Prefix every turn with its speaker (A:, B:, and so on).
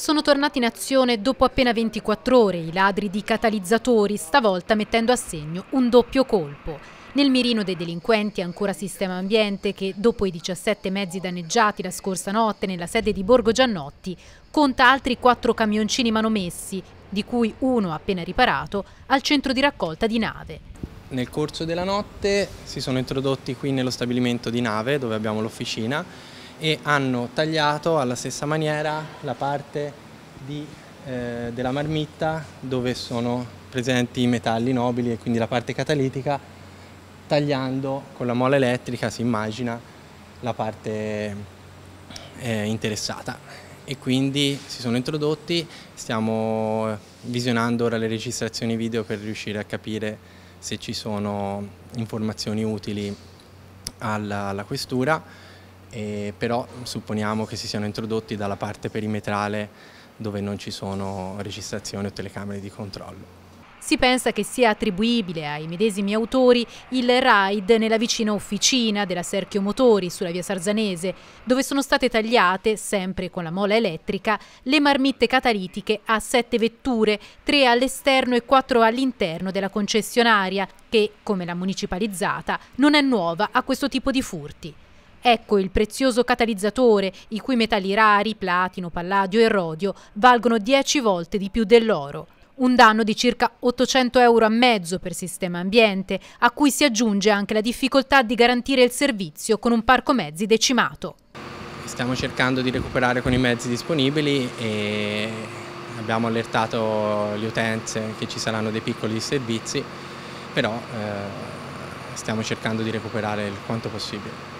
A: Sono tornati in azione dopo appena 24 ore i ladri di catalizzatori, stavolta mettendo a segno un doppio colpo. Nel mirino dei delinquenti ancora Sistema Ambiente che, dopo i 17 mezzi danneggiati la scorsa notte nella sede di Borgo Giannotti, conta altri quattro camioncini manomessi, di cui uno appena riparato, al centro di raccolta di nave.
B: Nel corso della notte si sono introdotti qui nello stabilimento di nave, dove abbiamo l'officina, e hanno tagliato alla stessa maniera la parte di, eh, della marmitta dove sono presenti i metalli nobili e quindi la parte catalitica tagliando con la mola elettrica si immagina la parte eh, interessata e quindi si sono introdotti stiamo visionando ora le registrazioni video per riuscire a capire se ci sono informazioni utili alla, alla questura eh, però supponiamo che si siano introdotti dalla parte perimetrale dove non ci sono registrazioni o telecamere di controllo.
A: Si pensa che sia attribuibile ai medesimi autori il raid nella vicina officina della Serchio Motori sulla via Sarzanese, dove sono state tagliate, sempre con la mola elettrica, le marmitte catalitiche a sette vetture, tre all'esterno e quattro all'interno della concessionaria, che, come la municipalizzata, non è nuova a questo tipo di furti. Ecco il prezioso catalizzatore, i cui metalli rari, platino, palladio e rodio, valgono 10 volte di più dell'oro. Un danno di circa 800 euro a mezzo per sistema ambiente, a cui si aggiunge anche la difficoltà di garantire il servizio con un parco mezzi decimato.
B: Stiamo cercando di recuperare con i mezzi disponibili e abbiamo allertato gli utenti che ci saranno dei piccoli servizi,
A: però eh, stiamo cercando di recuperare il quanto possibile.